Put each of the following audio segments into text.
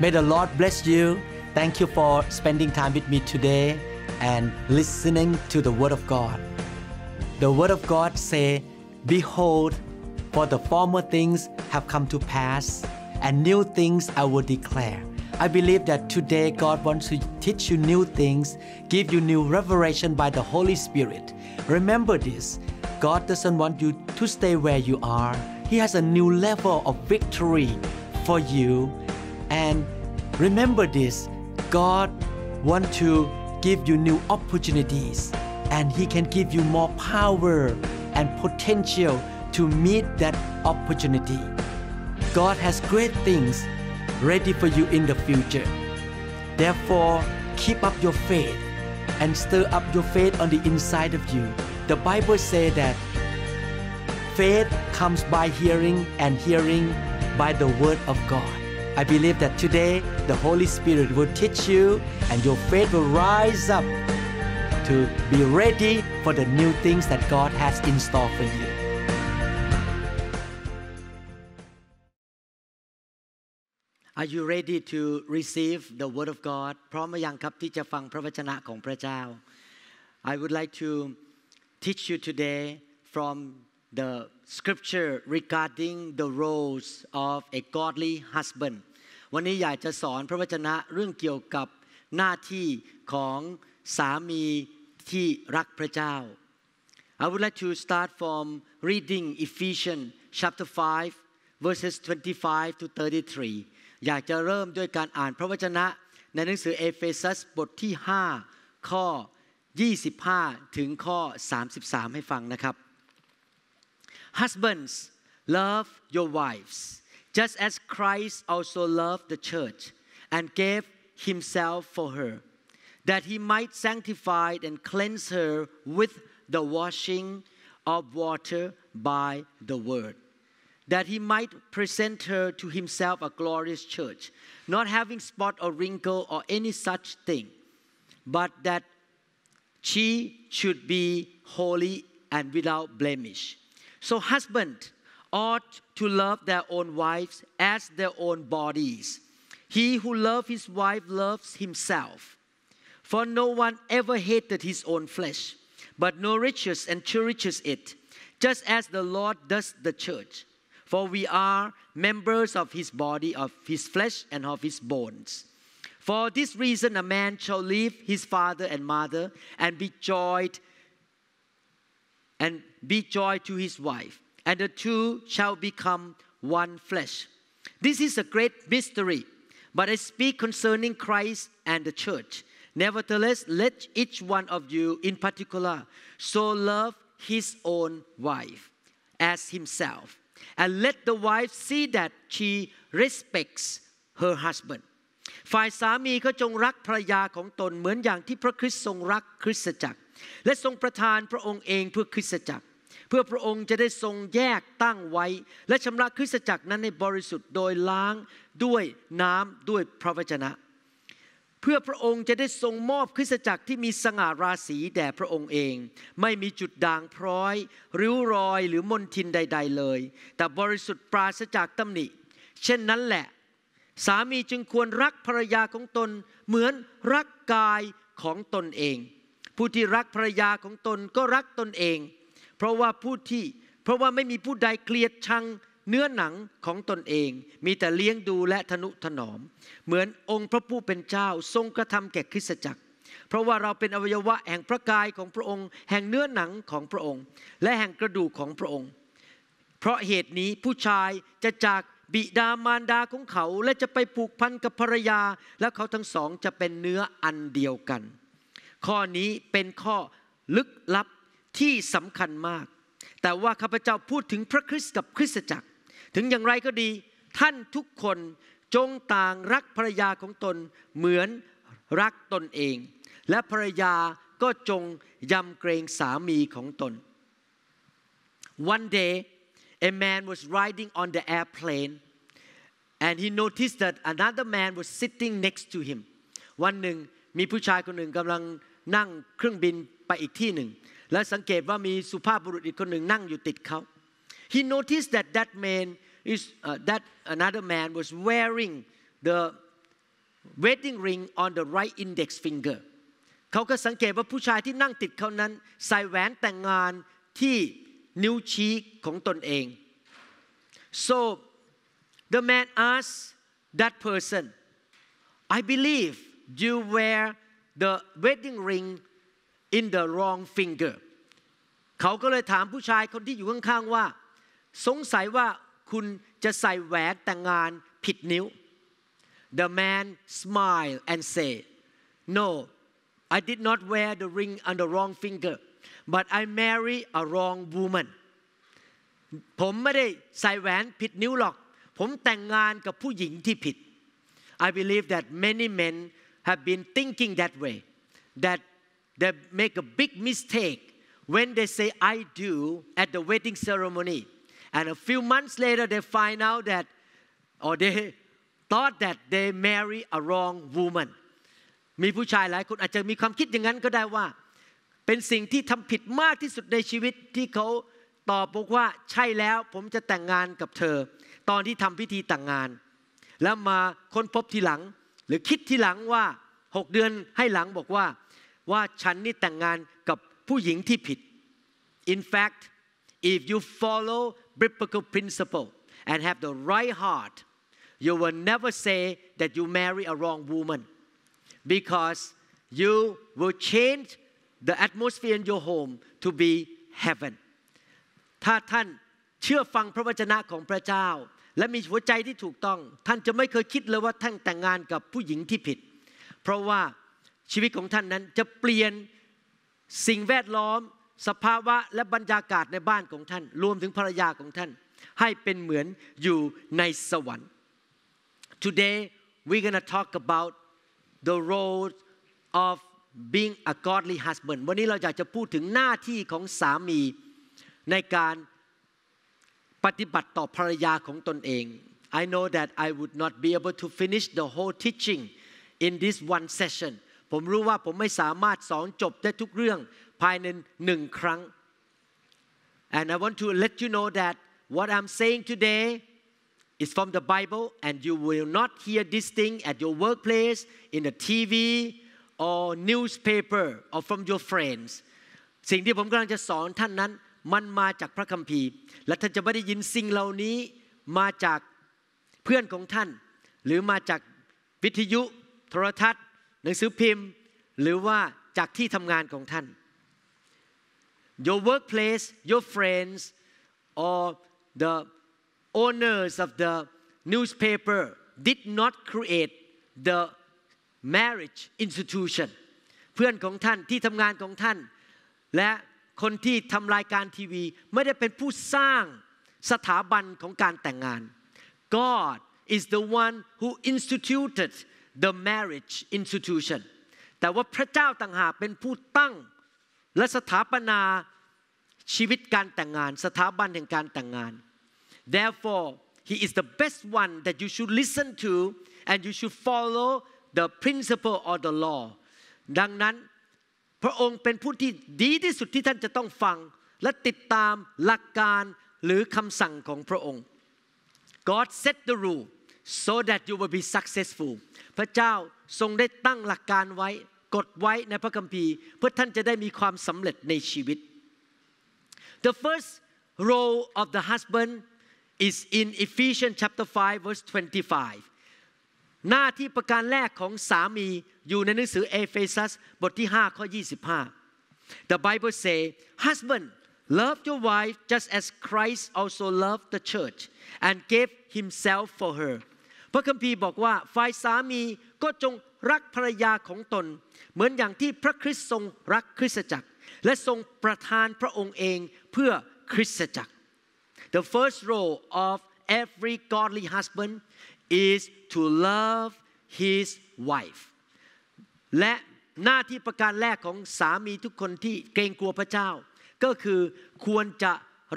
May the Lord bless you. Thank you for spending time with me today and listening to the Word of God. The Word of God say, Behold, for the former things have come to pass, and new things I will declare. I believe that today God wants to teach you new things, give you new revelation by the Holy Spirit. Remember this God doesn't want you to stay where you are, He has a new level of victory for you and remember this God wants to give you new opportunities and He can give you more power and potential to meet that opportunity. God has great things ready for you in the future. Therefore, keep up your faith and stir up your faith on the inside of you. The Bible says that faith comes by hearing and hearing by the word of God. I believe that today the Holy Spirit will teach you and your faith will rise up to be ready for the new things that God has in store for you. Are you ready to receive the word of God? I would like to teach you today from the scripture regarding the roles of a godly husband วันนี้อยากจะสอนพระวจนะเรื่องเกี่ยวกับหน้าที่ของสามีที่รักพระเจ้า I would like to start from reading Ephesians chapter 5 verses 25 to 33 อยากจะเริ่มด้วยการอ่านพระวจนะ ในหนังสือเอเฟซัสบทที่ 5 ข้อ 25 ถึงข้อ 33 ให้ฟังนะครับ Husbands love your wives just as Christ also loved the church and gave himself for her, that he might sanctify and cleanse her with the washing of water by the word, that he might present her to himself a glorious church, not having spot or wrinkle or any such thing, but that she should be holy and without blemish. So, husband, ought to love their own wives as their own bodies. He who loves his wife loves himself. For no one ever hated his own flesh, but nourishes and cherishes it, just as the Lord does the church. For we are members of his body, of his flesh, and of his bones. For this reason, a man shall leave his father and mother and be joined and be joined to his wife and the two shall become one flesh. This is a great mystery, but I speak concerning Christ and the church. Nevertheless, let each one of you in particular so love his own wife as himself, and let the wife see that she respects her husband. ฝ่ายสามีก็จงรักภรรยาของตนเหมือนอย่างที่พระคริสต์ทรงรักคริสตจักรเพื่อพระองค์จะได้ทรงแยกตั้งไว้ และชำระคริสตจักรนั้นในบริสุทธิ์โดยล้างด้วยน้ำด้วยพระวจนะ เพื่อพระองค์จะได้ทรงมอบคริสตจักรที่มีสง่าราศีแด่พระองค์เอง ไม่มีจุดด่างพร้อยริ้วรอยหรือมนทินใด ๆเลย แต่บริสุทธิ์ปราศจากตำหนิ เช่นนั้นแหละ สามีจึงควรรักภรรยาของตนเหมือนรักกายของตนเอง ผู้ที่รักภรรยาของตนก็รักตนเองเพราะว่าผู้ที่เพราะว่าไม่มีผู้ใดเกลียดชังเนื้อหนังของตนเอง มีแต่เลี้ยงดูและทนุถนอม เหมือนองค์พระผู้เป็นเจ้าทรงกระทำแก่คริสตจักรเพราะว่าเราเป็นอวัยวะแห่งพระกายของพระองค์ แห่งเนื้อหนังของพระองค์ และแห่งกระดูกของพระองค์ เพราะเหตุนี้ผู้ชายจะจากบิดามารดาของเขาและจะไปผูกพันกับภรรยา และเขาทั้งสองจะเป็นเนื้ออันเดียวกัน ข้อนี้เป็นข้อลึกลับที่สำคัญมาก แต่ว่าข้าพเจ้าพูดถึงพระคริสต์กับคริสตจักร ถึงอย่างไรก็ดี ท่านทุกคนจงต่างรักภรรยาของตนเหมือนรักตนเอง และภรรยาก็จงยำเกรงสามีของตน One day a man was riding on the airplane and he noticed that another man was sitting next to him วันหนึ่งมีผู้ชายคนหนึ่งกำลังนั่งเครื่องบินไปอีกที่หนึ่งและสังเกตว่ามีสุภาพบุรุษอีกคนหนึ่งนั่งอยู่ติดเขา he noticed that that man is uh, that another man was wearing the wedding ring on the right index finger เขาก็สังเกตว่าผู้ชายที่นั่งติดเขานั้นใส่แหวนแต่งงานที่นิ้วชี้ของตนเอง. so the man asked that person I believe you wear the wedding ring in the wrong finger เขาก็เลยถามผู้ชายคนที่อยู่ข้างๆว่า สงสัยว่าคุณจะใส่แหวนแต่งงานผิดนิ้ว The man smiled and said No I did not wear the ring on the wrong finger but I married a wrong woman ผมไม่ได้ใส่แหวนผิดนิ้วหรอก ผมแต่งงานกับผู้หญิงที่ผิด I believe that many men have been thinking that way that they make a big mistake when they say I do at the wedding ceremony. And a few months later, they find out that, or they thought that they marry a wrong woman. มีผู้ชายหลายคนอาจจะมีความคิดอย่างนั้นก็ได้ว่า เป็นสิ่งที่ทำผิดมากที่สุดในชีวิตที่เขาตอบบอกว่าใช่แล้วผมจะแต่งงานกับเธอ ตอนที่ทำพิธีแต่งงาน แล้วมาค้นพบทีหลัง หรือคิดทีหลังว่าหกเดือนให้หลังบอกว่าว่าฉันนี่แต่งงานกับผู้หญิงที่ผิด in fact if you follow biblical principle and have the right heart you will never say that you marry a wrong woman because you will change the atmosphere in your home to be heaven ถ้าท่านเชื่อฟังพระวจนะของพระเจ้าและมีหัวใจที่ถูกต้องท่านจะไม่เคยคิดเลยว่าท่านแต่งงานกับผู้หญิงที่ผิด เพราะว่าชีวิตของท่านนั้นจะเปลี่ยนสิ่งแวดล้อมสภาวะและบรรยากาศในบ้านของท่าน รวมถึงภรรยาของท่านให้เป็นเหมือนอยู่ในสวรรค์ Today we're gonna talk about the role of being a godly husband วันนี้เราอยากจะพูดถึงหน้าที่ของสามีในการปฏิบัติต่อภรรยาของตนเอง I know that I would not be able to finish the whole teaching in this one session ผมรู้ว่าผมไม่สามารถสอนจบได้ทุกเรื่องภายในหนึ่งครั้ง and I want to let you know that what I'm saying today is from the Bible and you will not hear this thing at your workplace in the TV or newspaper or from your friends สิ่งที่ผมกำลังจะสอนท่านนั้นมันมาจากพระคัมภีร์ และท่านจะไม่ได้ยินสิ่งเหล่านี้มาจากเพื่อนของท่าน หรือมาจากวิทยุโทรทัศน์หนังสือพิมพ์หรือว่าจากที่ทำงานของท่าน your workplace your friends or the owners of the newspaper did not create the marriage institution เพื่อนของท่านที่ทำงานของท่าน และคนที่ทำรายการทีวีไม่ได้เป็นผู้สร้างสถาบันของการแต่งงาน God is the one who instituted the marriage institution แต่ว่าพระเจ้าต่างหากเป็นผู้ตั้งและสถาปนาชีวิตการแต่งงานสถาบันแห่งการแต่งงาน therefore he is the best one that you should listen to and you should follow the principle or the law ดังนั้นพระองค์เป็นผู้ที่ดีที่สุดที่ท่านจะต้องฟังและติดตามหลักการหรือคำสั่งของพระองค์ God set the rule so that you will be successful พระเจ้าทรงได้ตั้งหลักการไว้กฎไว้ในพระคัมภีร์ เพื่อท่านจะได้มีความสำเร็จในชีวิต the first role of the husband is in Ephesians chapter 5 verse 25หน้าที่ประการแรกของสามีอยู่ในหนังสือเอเฟซัสบทที่5ข้อ25 the Bible say husband love your wife just as Christ also loved the church and gave himself for her พระคัมภีร์บอกว่าฝ่ายสามีก็จงรักภรรยาของตนเหมือนอย่างที่พระคริสต์ทรงรักคริสตจักร และทรงประทานพระองค์เองเพื่อคริสตจักร The first role of every godly husband is to love his wife และหน้าที่ประการแรกของสามีทุกคนที่เกรงกลัวพระเจ้า ก็คือควรจะ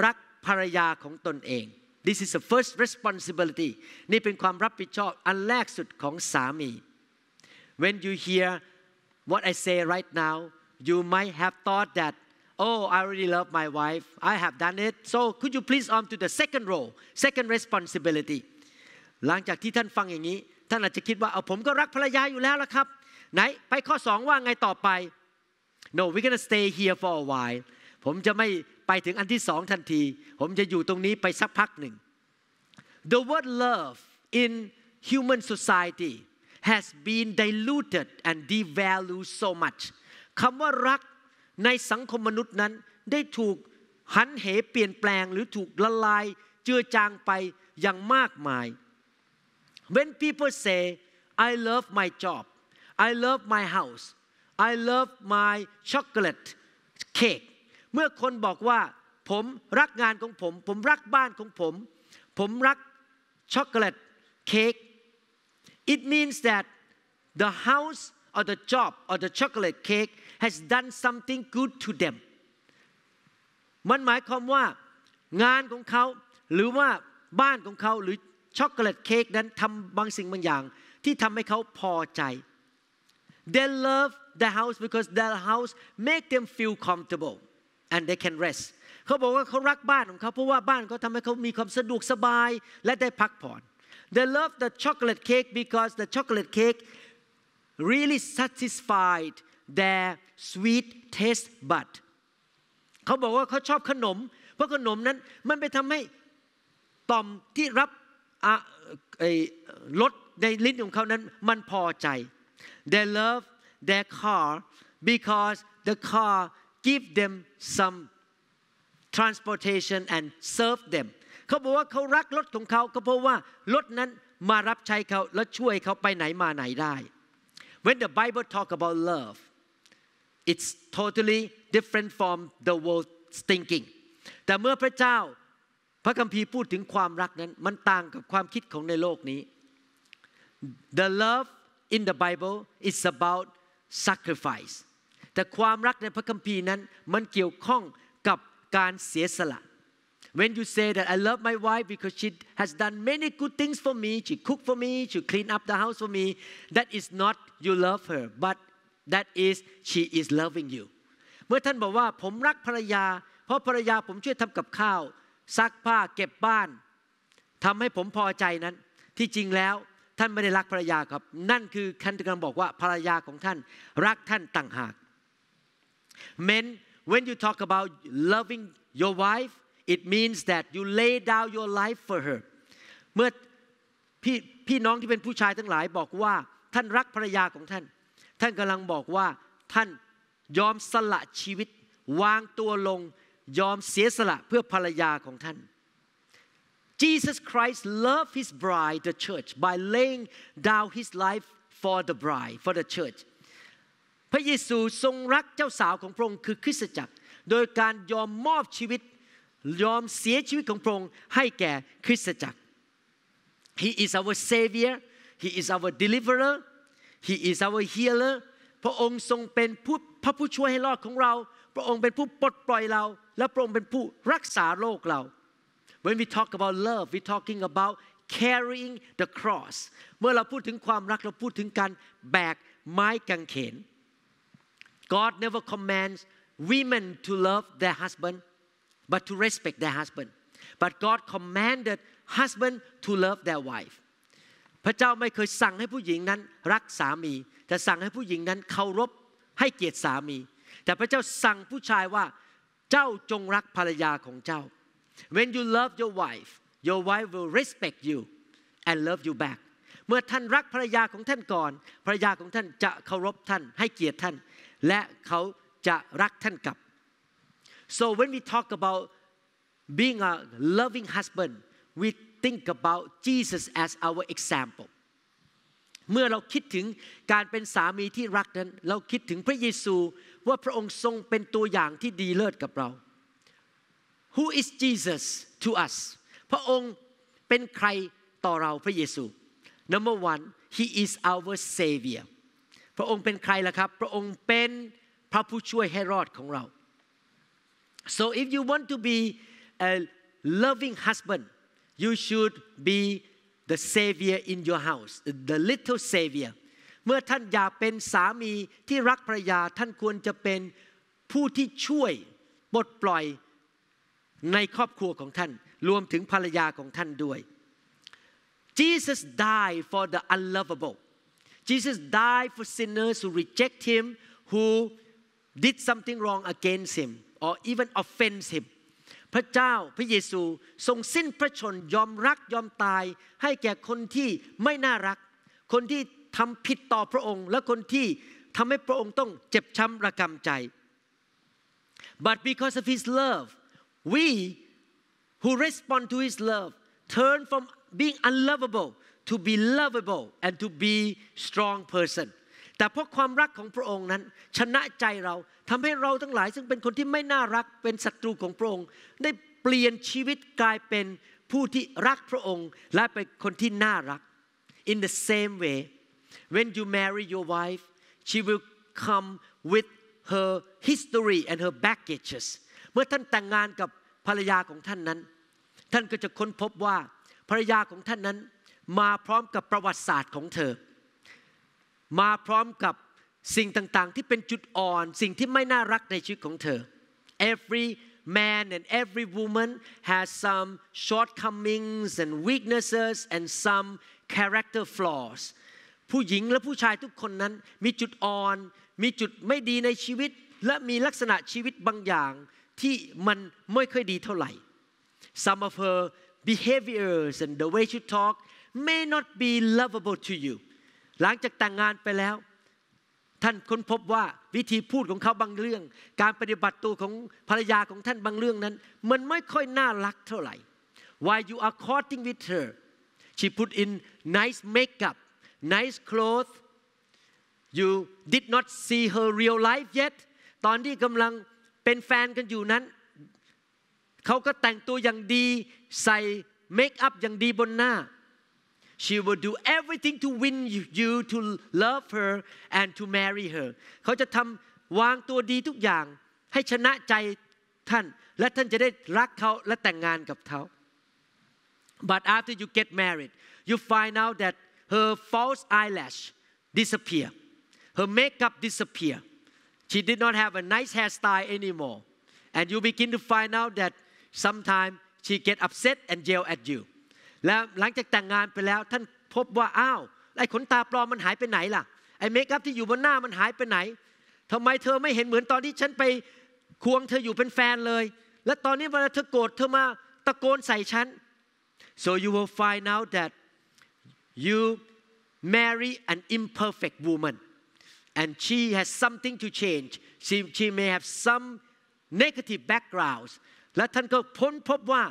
รักภรรยาของตนเอง This is the first responsibility นี่เป็นความรับผิดชอบอันแรกสุดของสามี When you hear what I say right now you might have thought that oh I already love my wife I have done it so could you please on to the second role second responsibility หลังจากที่ท่านฟังอย่างนี้ท่านอาจจะคิดว่าเอาผมก็รักภรรยาอยู่แล้วละครับ ไหนไปข้อสองว่าไงต่อไป no we're gonna stay here for a while ผมจะไม่ไปถึงอันที่สองทันที ผมจะอยู่ตรงนี้ไปสักพักหนึ่ง The word love in human society has been diluted and devalued so much คำว่ารักในสังคมมนุษย์นั้น ได้ถูกหันเหเปลี่ยนแปลง หรือถูกละลายเจือจางไปอย่างมากมาย When people say I love my job I love my house I love my chocolate cake เมื่อคนบอกว่าผมรักงานของผมผมรักบ้านของผม ผมรักช็อกโกแลตเค้ก it means that the house or the job or the chocolate cake has done something good to them มันหมายความว่างานของเขาหรือว่าบ้านของเขาหรือช็อกโกแลตเค้กนั้นทำบางสิ่งบางอย่างที่ทำให้เขาพอใจ they love the house because the house make them feel comfortable and they can rest เขาบอกว่าเขารักบ้านของเขาเพราะว่าบ้านเขาทำให้เขามีความสะดวกสบายและได้พักผ่อน they love the chocolate cake because the chocolate cake really satisfied their sweet taste bud เขาบอกว่าเขาชอบขนมเพราะขนมนั้นมันไปทำให้ต่อมที่รับรสในลิ้นของเขานั้นมันพอใจ they love their car because the car give them some transportation and serve them เขาบอกว่าเขารักรถของเขาก็เพราะว่ารถนั้นมารับใช้เขาและช่วยเขาไปไหนมาไหนได้ When the Bible talk about love it's totally different from the world's thinking แต่เมื่อพระเจ้าพระคัมภีร์พูดถึงความรักนั้นมันต่างกับความคิดของในโลกนี้ The love in the Bible is about sacrifice แต่ความรักในพระคัมภีร์นั้นมันเกี่ยวข้องกับการเสียสละ When you say that I love my wife because she has done many good things for me, she cooked for me, she cleaned up the house for me, that is not you love her, but that is she is loving you. เมื่อท่านบอกว่าผมรักภรรยา เพราะภรรยาผมช่วยทำกับข้าว ซักผ้าเก็บบ้านทำให้ผมพอใจนั้นที่จริงแล้วท่านไม่ได้รักภรรยาครับ นั่นคือท่านกำลังบอกว่าภรรยาของท่านรักท่านต่างหาก Men, when you talk about loving your wife, it means that you lay down your life for her. เมื่อพี่พี่น้องที่เป็นผู้ชายทั้งหลายบอกว่าท่านรักภรรยาของท่าน ท่านกำลังบอกว่าท่านยอมสละชีวิตวางตัวลงยอมเสียสละเพื่อภรรยาของท่าน Jesus Christ loved his bride the church by laying down his life for the bride for the church พระเยซูทรงรักเจ้าสาวของพระองค์คือคริสตจักร โดยการยอมมอบชีวิตยอมเสียชีวิตของพระองค์ให้แก่คริสตจักร He is our Savior He is our Deliverer He is our Healer พระองค์ทรงเป็นผู้พระผู้ช่วยให้รอดของเรา พระองค์เป็นผู้ปลดปล่อยเรา และพระองค์เป็นผู้รักษาโลกเรา When we talk about love we talking about carrying the cross เมื่อเราพูดถึงความรักเราพูดถึงการแบกไม้กางเขน God never commands women to love their husband, but to respect their husband. But God commanded husband to love their wife. พระเจ้าไม่เคยสั่งให้ผู้หญิงนั้นรักสามี แต่สั่งให้ผู้หญิงนั้นเคารพให้เกียรติสามี แต่พระเจ้าสั่งผู้ชายว่าเจ้าจงรักภรรยาของเจ้า When you love your wife your wife will respect you and love you back เมื่อท่านรักภรรยาของท่านก่อน ภรรยาของท่านจะเคารพท่านให้เกียรติท่านและเขาจะรักท่านกลับ so when we talk about being a loving husband we think about Jesus as our example เมื่อเราคิดถึงการเป็นสามีที่รักนั้น เราคิดถึงพระเยซู ว่าพระองค์ทรงเป็นตัวอย่างที่ดีเลิศกับเรา Who is Jesus to us พระองค์เป็นใครต่อเราพระเยซู Number one He is our Savior พระองค์เป็นใครล่ะครับ พระองค์เป็นพระผู้ช่วยให้รอดของเรา so if you want to be a loving husband you should be the savior in your house the little savior เมื่อท่านอยากเป็นสามีที่รักภรรยาท่านควรจะเป็นผู้ที่ช่วยปลดปล่อยในครอบครัวของท่าน รวมถึงภรรยาของท่านด้วย Jesus died for the unlovable Jesus died for sinners who reject him, who did something wrong against him or even offends him พระเจ้าพระเยซูทรงสิ้นพระชนยอมรักยอมตายให้แก่คนที่ไม่น่ารักคนที่ทำผิดต่อพระองค์และคนที่ทำให้พระองค์ต้องเจ็บช้ำระกำใจ but because of his love we who respond to his love turn from being unlovable to be lovable and to be strong person แต่เพราะความรักของพระองค์นั้นชนะใจเราทำให้เราทั้งหลาย ซึ่งเป็นคนที่ไม่น่ารักเป็นศัตรูของพระองค์ ได้เปลี่ยนชีวิตกลายเป็นผู้ที่รักพระองค์และเป็นคนที่น่ารัก in the same way when you marry your wife she will come with her history and her baggages เมื่อท่านแต่งงานกับภรรยาของท่านนั้น ท่านก็จะค้นพบว่ารรยาของท่านนั้นมาพร้อมกับประวัติศาสตร์ของเธอ มาพร้อมกับสิ่งต่าง ๆ ที่เป็นจุดอ่อนสิ่งที่ไม่น่ารักในชีวิตของเธอ every man and every woman has some shortcomings and weaknesses and some character flaws ผู้หญิงและผู้ชายทุกคนนั้นมีจุดอ่อน มีจุดไม่ดีในชีวิตและมีลักษณะชีวิตบางอย่างที่มันไม่ค่อยดีเท่าไหร่ some of her behaviors and the way you talk may not be lovable to you หลังจากแต่งงานไปแล้ว ท่านค้นพบว่าวิธีพูดของเขาบางเรื่อง การปฏิบัติตัวของภรรยาของท่านบางเรื่องนั้น มันไม่ค่อยน่ารักเท่าไหร่ why you are courting with her she put in nice makeup nice clothes you did not see her real life yet ตอนที่กำลังเป็นแฟนกันอยู่นั้นเขาก็แต่งตัวอย่างดีใส่เมคอัพอย่างดีบนหน้า she will do everything to win you to love her and to marry her เขาจะทำวางตัวดีทุกอย่าง but after you get married you find out that her false eyelash disappear her makeup disappear she did not have a nice hairstyle anymore and you begin to find out that sometime she get upset and yell at you แล้วหลังจากแต่งงานไปแล้วท่านพบว่าอ้าวไอ้ขนตาปลอมมันหายไปไหนล่ะไอ้เมคอัพที่อยู่บนหน้ามันหายไปไหนทำไมเธอไม่เห็นเหมือนตอนที่ฉันไปควงเธออยู่เป็นแฟนเลย และตอนนี้เวลาเธอโกรธเธอมาตะโกนใส่ฉัน so you will find out that you marry an imperfect woman and she has something to change she she may have some negative backgrounds และท่านก็พ้นพบว่า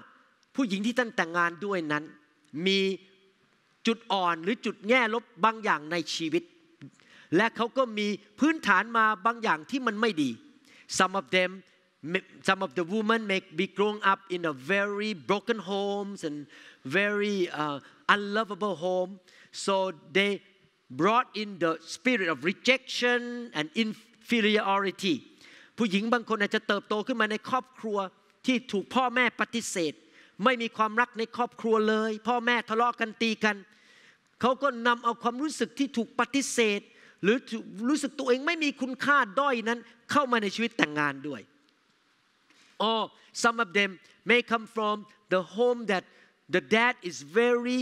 ผู้หญิงที่ท่านแต่งงานด้วยนั้น มีจุดอ่อนหรือจุดแง่ลบบางอย่างในชีวิต และเขาก็มีพื้นฐานมาบางอย่างที่มันไม่ดี some of them some of the women may be grown up in a very broken homes and very uh, unlovable home so they brought in the spirit of rejection and inferiority ผู้หญิงบางคนอาจจะเติบโตขึ้นมาในครอบครัวที่ถูกพ่อแม่ปฏิเสธไม่มีความรักในครอบครัวเลย พ่อแม่ทะเลาะกันตีกันเขาก็นำเอาความรู้สึกที่ถูกปฏิเสธหรือรู้สึกตัวเองไม่มีคุณค่าด้อยนั้นเข้ามาในชีวิตแต่งงานด้วย or some of them may come from the home that the dad is very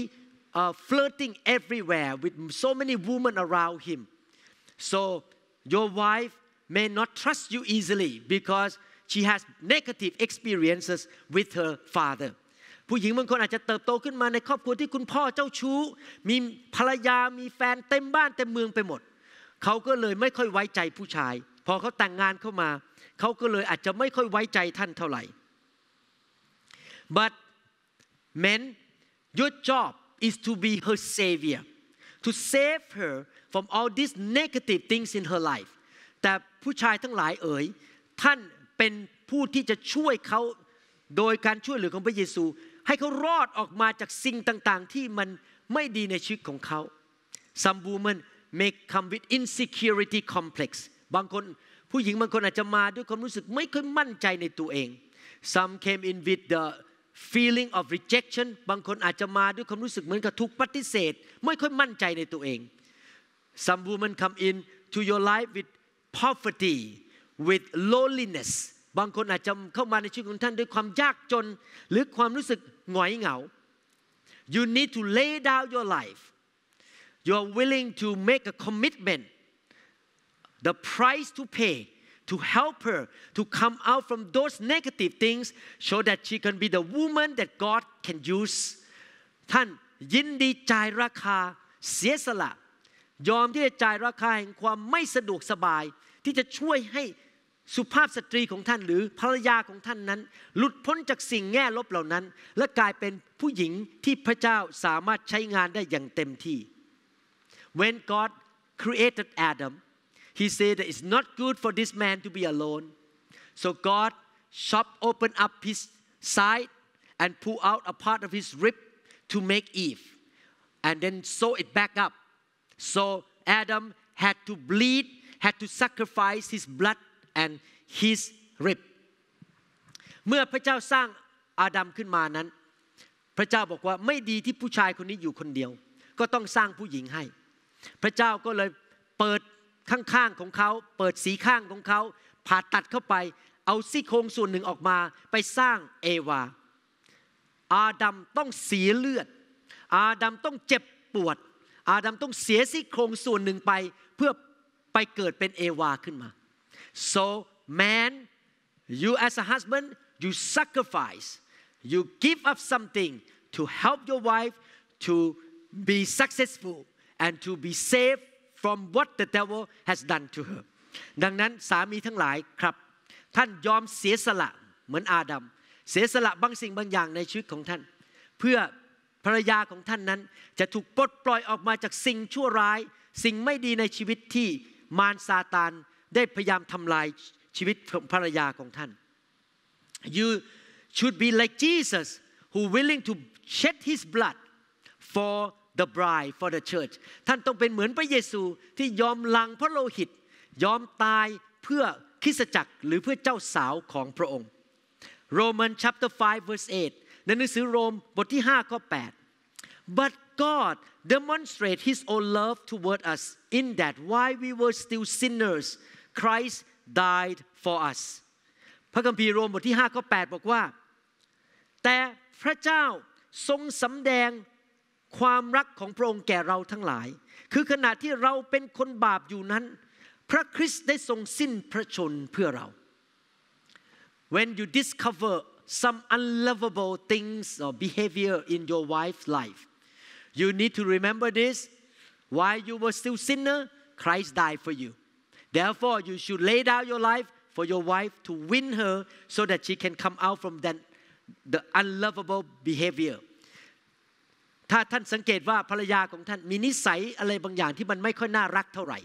uh, flirting everywhere with so many women around him so your wife may not trust you easily because she has negative experiences with her father ผู้หญิงบางคนอาจจะเติบโตขึ้นมาในครอบครัวที่คุณพ่อเจ้าชู้ มีภรรยา มีแฟนเต็มบ้านเต็มเมืองไปหมด เขาก็เลยไม่ค่อยไว้ใจผู้ชาย พอเขาแต่งงานเข้ามา เขาก็เลยอาจจะไม่ค่อยไว้ใจท่านเท่าไหร่ but men your job is to be her savior to save her from all these negative things in her life แต่ผู้ชายทั้งหลายเอ๋ย ท่านเป็นผู้ที่จะช่วยเขาโดยการช่วยเหลือของพระเยซู ให้เขารอดออกมาจากสิ่งต่าง ๆ ที่มันไม่ดีในชีวิตของเขา Some women may come with insecurity complex บางคนผู้หญิงบางคนอาจจะมาด้วยความรู้สึกไม่ค่อยมั่นใจในตัวเอง Some came in with the feeling of rejection บางคนอาจจะมาด้วยความรู้สึกเหมือนกับถูกปฏิเสธไม่ค่อยมั่นใจในตัวเอง Some women come in to your life with poverty with loneliness บางคนอาจจะเข้ามาในชีวิตของท่าน ด้วยความยากจนหรือความรู้สึกหงอยเหงา you need to lay down your life you are willing to make a commitment the price to pay to help her to come out from those negative things so that she can be the woman that God can use ท่านยินดีจ่ายราคาเสียสละยอมที่จะจ่ายราคาแห่งความไม่สะดวกสบายที่จะช่วยให้สุภาพสตรีของท่านหรือภรรยาของท่านนั้นหลุดพ้นจากสิ่งแง่ลบเหล่านั้นและกลายเป็นผู้หญิงที่พระเจ้าสามารถใช้งานได้อย่างเต็มที่. When God created Adam He said that it's not good for this man to be alone so God shop open up his side and pull out a part of his rib to make Eve and then sew it back up so Adam had to bleed had to sacrifice his blood and his rib เมื่อพระเจ้าสร้างอาดัมขึ้นมานั้น พระเจ้าบอกว่าไม่ดีที่ผู้ชายคนนี้อยู่คนเดียว ก็ต้องสร้างผู้หญิงให้ พระเจ้าก็เลยเปิดข้างๆของเขา เปิดสีข้างของเขาผ่าตัดเข้าไป เอาซี่โครงส่วนหนึ่งออกมา ไปสร้างเอวา อาดัมต้องเสียเลือด อาดัมต้องเจ็บปวด อาดัมต้องเสียซี่โครงส่วนหนึ่งไป เพื่อไปเกิดเป็นเอวาขึ้นมา So, man, you as a husband, you sacrifice, you give up something to help your wife to be successful and to be safe from what the devil has done to her ดังนั้นสามีทั้งหลายครับ ท่านยอมเสียสละเหมือนอาดัมเสียสละบางสิ่งบางอย่างในชีวิตของท่าน เพื่อภรรยาของท่านนั้นจะถูกปลดปล่อยออกมาจากสิ่งชั่วร้าย สิ่งไม่ดีในชีวิตที่มารซาตานได้พยายามทำลายชีวิตภรรยาของท่าน you should be like Jesus who willing to shed his blood for the bride for the church ท่านต้องเป็นเหมือนพระเยซูที่ยอมลังพระโลหิต ยอมตายเพื่อคริสตจักรหรือเพื่อเจ้าสาวของพระองค์ Roman chapter 5 verse 8ในหนังสือโรมบทที่ 5 ข้อ 8 but God demonstrate His own love toward us in that while we were still sinners Christ died for us พระคัมภีร์โรมบทที่5ข้อ8บอกว่า แต่พระเจ้าทรงสำแดงความรักของพระองค์แก่เราทั้งหลาย คือขณะที่เราเป็นคนบาปอยู่นั้น พระคริสต์ได้ทรงสิ้นพระชนเพื่อเรา when you discover some unlovable things or behavior in your wife's life you need to remember this while you were still sinner Christ died for you Therefore, you should lay down your life for your wife to win her so that she can come out from that, the unlovable behavior. ถ้าท่านสังเกตว่าภรรยาของท่านมีนิสัยอะไรบางอย่างที่มันไม่ค่อยน่ารักเท่าไหร่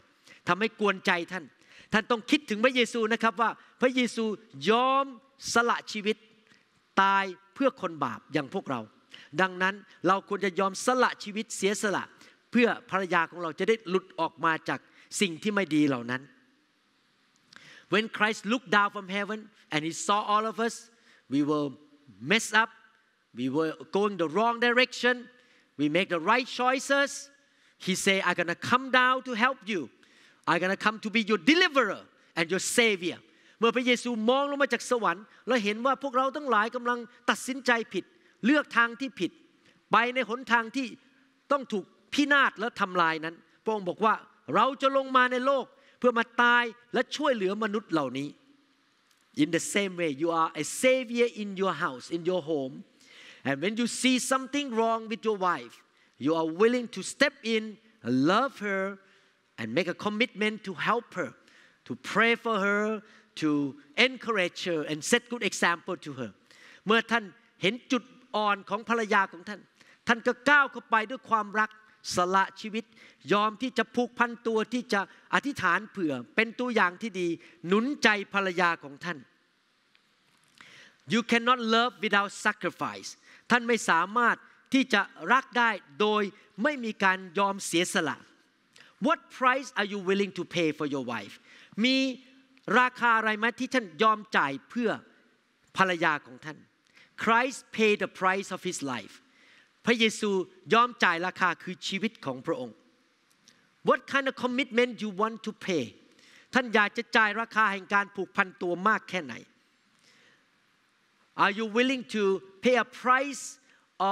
ทำให้กวนใจท่าน ท่านต้องคิดถึงพระเยซูนะครับว่าพระเยซูยอมสละชีวิตตายเพื่อคนบาปอย่างพวกเรา ดังนั้นเราควรจะยอมสละชีวิตเสียสละเพื่อภรรยาของเราจะได้หลุดออกมาจากสิ่งที่ไม่ดีเหล่านั้น When Christ looked down from heaven and he saw all of us, we were messed up, we were going the wrong direction, we make the right choices. He said, I'm gonna come down to help you. I'm gonna come to be your deliverer and your savior. เมื่อพระเยซูมองลงมาจากสวรรค์เราเห็นว่าพวกเราทั้งหลายกําลังตัดสินใจผิดเพื่อมาตายและช่วยเหลือมนุษย์เหล่านี้ In the same way you are a savior in your house in your home and when you see something wrong with your wife you are willing to step in love her and make a commitment to help her to pray for her to encourage her and set good example to her เมื่อท่านเห็นจุดอ่อนของภรรยาของท่านท่านก็ก้าวเข้าไปด้วยความรักสละชีวิตยอมที่จะผูกพันตัวที่จะอธิษฐานเผื่อเป็นตัวอย่างที่ดี หนุนใจภรรยาของท่าน you cannot love without sacrifice ท่านไม่สามารถที่จะรักได้โดยไม่มีการยอมเสียสละ what price are you willing to pay for your wife มีราคาอะไรไหมที่ท่านยอมจ่ายเพื่อภรรยาของท่าน Christ paid the price of his life พระเยซูยอมจ่ายราคาคือชีวิตของพระองค์ What kind of commitment you want to pay ท่านอยากจะจ่ายราคาแห่งการผูกพันตัวมากแค่ไหน Are you willing to pay a price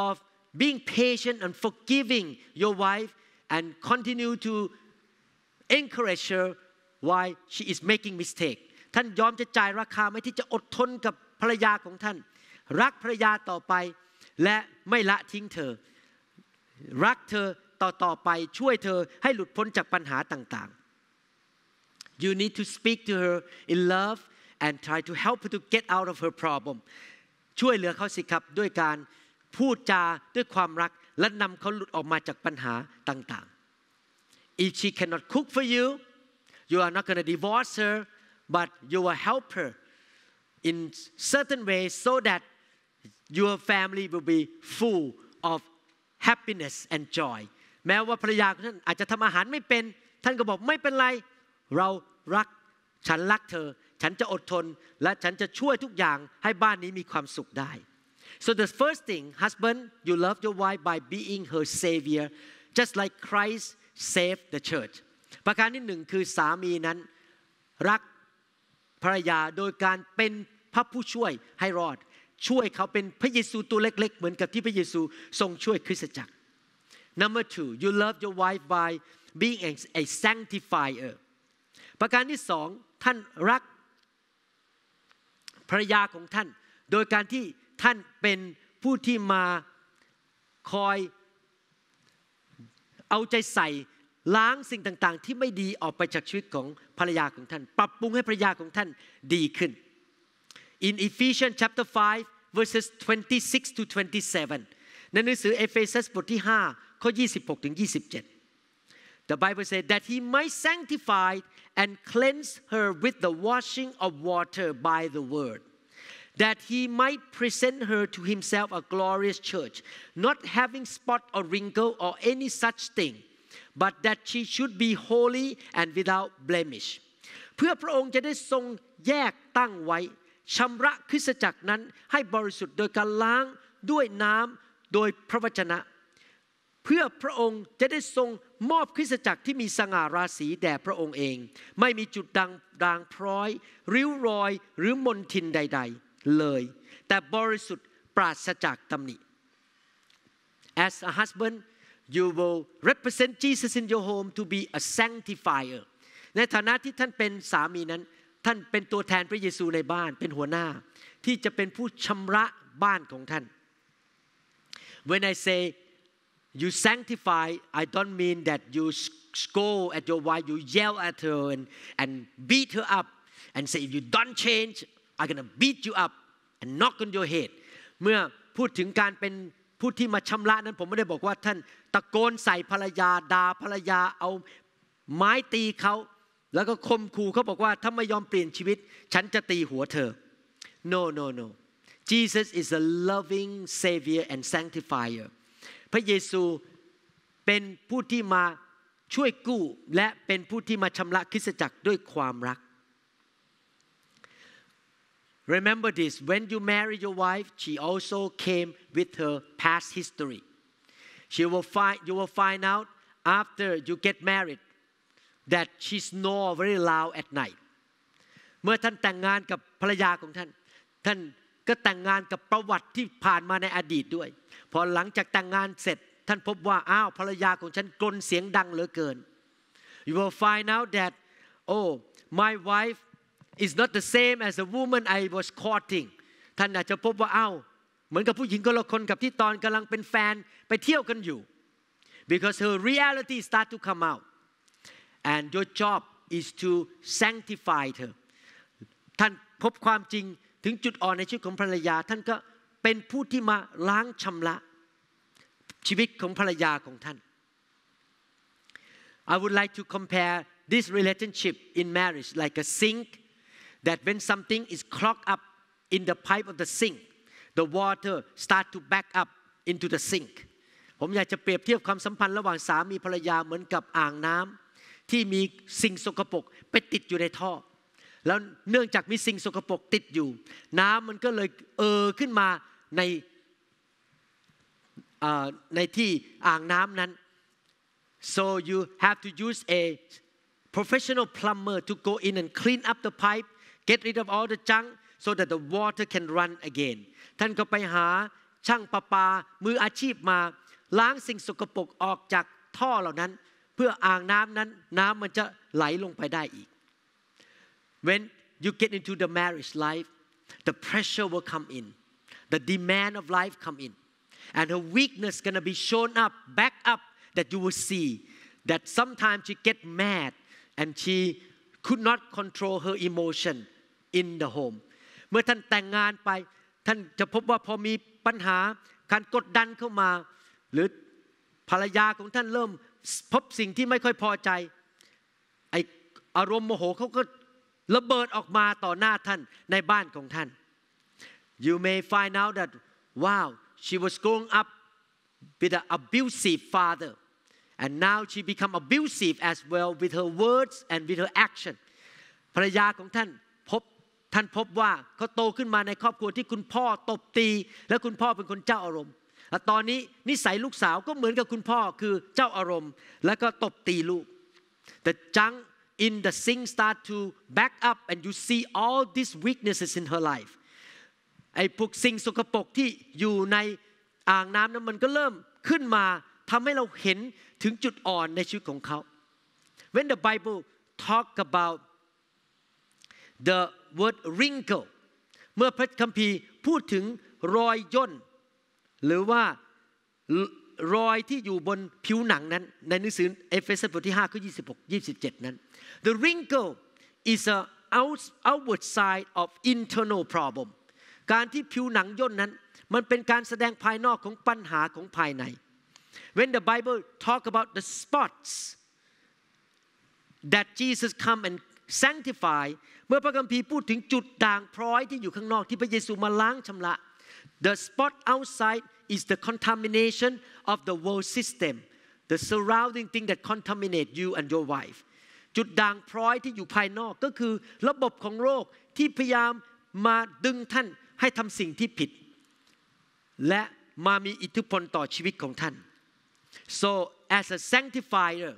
of being patient and forgiving your wife and continue to encourage her why she is making mistake ท่านยอมจะจ่ายราคาไหมที่จะอดทนกับภรรยาของท่านรักภรรยาต่อไปและไม่ละทิ้งเธอ รักเธอต่อๆไปช่วยเธอให้หลุดพ้นจากปัญหาต่างๆ you need to speak to her in love and try to help her to get out of her problem ช่วยเหลือเขาสิครับด้วยการพูดจาด้วยความรักและนำเขาหลุดออกมาจากปัญหาต่าง ๆ if she cannot cook for you you are not going to divorce her but you will help her in certain ways so that your family will be full of happiness and joy แม้ว่าภรรยาของท่านอาจจะทำอาหารไม่เป็น ท่านก็บอกไม่เป็นไร เรารักฉันรักเธอ ฉันจะอดทน และฉันจะช่วยทุกอย่างให้บ้านนี้มีความสุขได้ so the first thing husband you love your wife by being her savior just like Christ saved the church ประการที่หนึ่งคือสามีนั้นรักภรรยาโดยการเป็นพระผู้ช่วยให้รอดช่วยเขาเป็นพระเยซูตัวเล็ก ๆ เหมือนกับที่พระเยซู ทรงช่วยคริสตจักร Number two you love your wife by being a sanctifier ประการที่สองท่านรัก ภรรยาของท่าน โดยการที่ท่านเป็นผู้ที่มาคอยเอาใจใส่ล้างสิ่งต่างๆ ที่ไม่ดีออกไปจากชีวิตของภรรยาของท่าน ปรับปรุงให้ภรรยาของท่านดีขึ้น In Ephesians chapter 5 verses 26 to 27ในหนังสือเอเฟซัสบทที่5ข้อ26ถึง27 The Bible says that he might sanctify and cleanse her with the washing of water by the word that he might present her to himself a glorious church not having spot or wrinkle or any such thing but that she should be holy and without blemish เพื่อพระองค์จะได้ทรงแยกตั้งไว้ชำระคริสตจักรนั้นให้บริสุทธิ์โดยการล้างด้วยน้ำโดยพระวจนะ เพื่อพระองค์จะได้ทรงมอบคริสตจักรที่มีสง่าราศีแด่พระองค์เอง ไม่มีจุดดังด่างพร้อยริ้วรอย หรือมนทินใด ๆ เลย แต่บริสุทธิ์ปราศจากตำหนิ As a husband you will represent Jesus in your home to be a sanctifier ในฐานะที่ท่านเป็นสามีนั้นท่านเป็นตัวแทนพระเยซูในบ้านเป็นหัวหน้า ที่จะเป็นผู้ชำระบ้านของท่าน When I say you sanctify I don't mean that you scold at your wife you yell at her and and beat her up and say if you don't change I'm gonna beat you up and knock on your head เมื่อพูดถึงการเป็นผู้ที่มาชำระนั้นผมไม่ได้บอกว่า ท่านตะโกนใส่ภรรยาด่าภรรยาเอาไม้ตีเขาแล้วก็คมคู่เขาบอกว่าถ้าไม่ยอมเปลี่ยนชีวิต ฉันจะตีหัวเธอ no no no Jesus is a loving savior and sanctifier พระเยซูเป็นผู้ที่มาช่วยกู้และเป็นผู้ที่มาชำระคริสจักรด้วยความรัก Remember this when you marry your wife she also came with her past history she will find you will find out after you get married that she snore very loud at night เมื่อท่านแต่งงานกับภรรยาของท่าน ท่านก็แต่งงานกับประวัติที่ผ่านมาในอดีตด้วยพอหลังจากแต่งงานเสร็จ ท่านพบว่าอ้าวภรรยาของฉันกลนเสียงดังเหลือเกิน you will find out that oh my wife is not the same as the woman I was courting ท่านอาจจะพบว่าอ้าวเหมือนกับผู้หญิงคนละคนกับที่ตอนกำลังเป็นแฟนไปเที่ยวกันอยู่ because her reality start to come out and your job is to sanctify her ท่านพบความจริงถึงจุดอ่อนในชีวิตของภรรยา ท่านก็เป็นผู้ที่มาล้างชำระชีวิตของภรรยาของท่าน I would like to compare this relationship in marriage like a sink that when something is clogged up in the pipe of the sink the water start to back up into the sink ผมอยากจะเปรียบเทียบความสัมพันธ์ระหว่างสามีภรรยาเหมือนกับอ่างน้ำที่มีสิ่งสกปรกไปติดอยู่ในท่อ แล้วเนื่องจากมีสิ่งสกปรกติดอยู่ น้ำมันก็เลยเออขึ้นมาในในที่อ่างน้ำนั้น so you have to use a professional plumber to go in and clean up the pipe get rid of all the junk so that the water can run again ท่านก็ไปหาช่างประปามืออาชีพมาล้างสิ่งสกปรกออกจากท่อเหล่านั้นเพื่ออ่างน้ำนั้นน้ำมันจะไหลลงไปได้อีก when you get into the marriage life the pressure will come in the demand of life come in and her weakness gonna be shown up back up that you will see that sometimes she get mad and she could not control her emotion in the home เมื่อท่านแต่งงานไปท่านจะพบว่าพอมีปัญหาการกดดันเข้ามา หรือภรรยาของท่านเริ่มพบสิ่งที่ไม่ค่อยพอใจไออารมณ์โมโหเขาก็ระเบิดออกมาต่อหน้าท่านในบ้านของท่าน you may find out that wow she was growing up with an abusive father and now she become abusive as well with her words and with her action ภรรยาของท่านพบท่านพบว่าเขาโตขึ้นมาในครอบครัวที่คุณพ่อตบตีและคุณพ่อเป็นคนเจ้าอารมณ์และตอนนี้นิสัยลูกสาวก็เหมือนกับคุณพ่อคือเจ้าอารมณ์ แล้วก็ตบตีลูก The junk in the s i n k start to back up and you see all these weaknesses in her life ไอ้พวกสิ่งสกปรกที่อยู่ในอ่างน้ำนั้นมันก็เริ่มขึ้นมาทำให้เราเห็นถึงจุดอ่อนในชีวิตของเขา When the Bible talk about the word wrinkle เมื่อพระคัมภีร์พูดถึงรอยย่นหรือว่ารอยที่อยู่บนผิวหนังนั้นในหนังสือเอเฟซัสบทที่5ข้อ26 27นั้น the wrinkle is a outward sign of internal problem การที่ผิวหนังย่นนั้น มันเป็นการแสดงภายนอกของปัญหาของภายใน when the Bible talk about the spots that Jesus come and sanctify เมื่อพระคัมภีร์พูดถึงจุดด่าง พร้อยที่อยู่ข้างนอกที่พระเยซูมาล้างชำระ the spot outside is the contamination of the world system the surrounding thing that contaminate you and your wife จุดด่างพร้อยที่อยู่ภายนอกก็คือระบบของโลกที่พยายามมาดึงท่านให้ทำสิ่งที่ผิด so as a sanctifier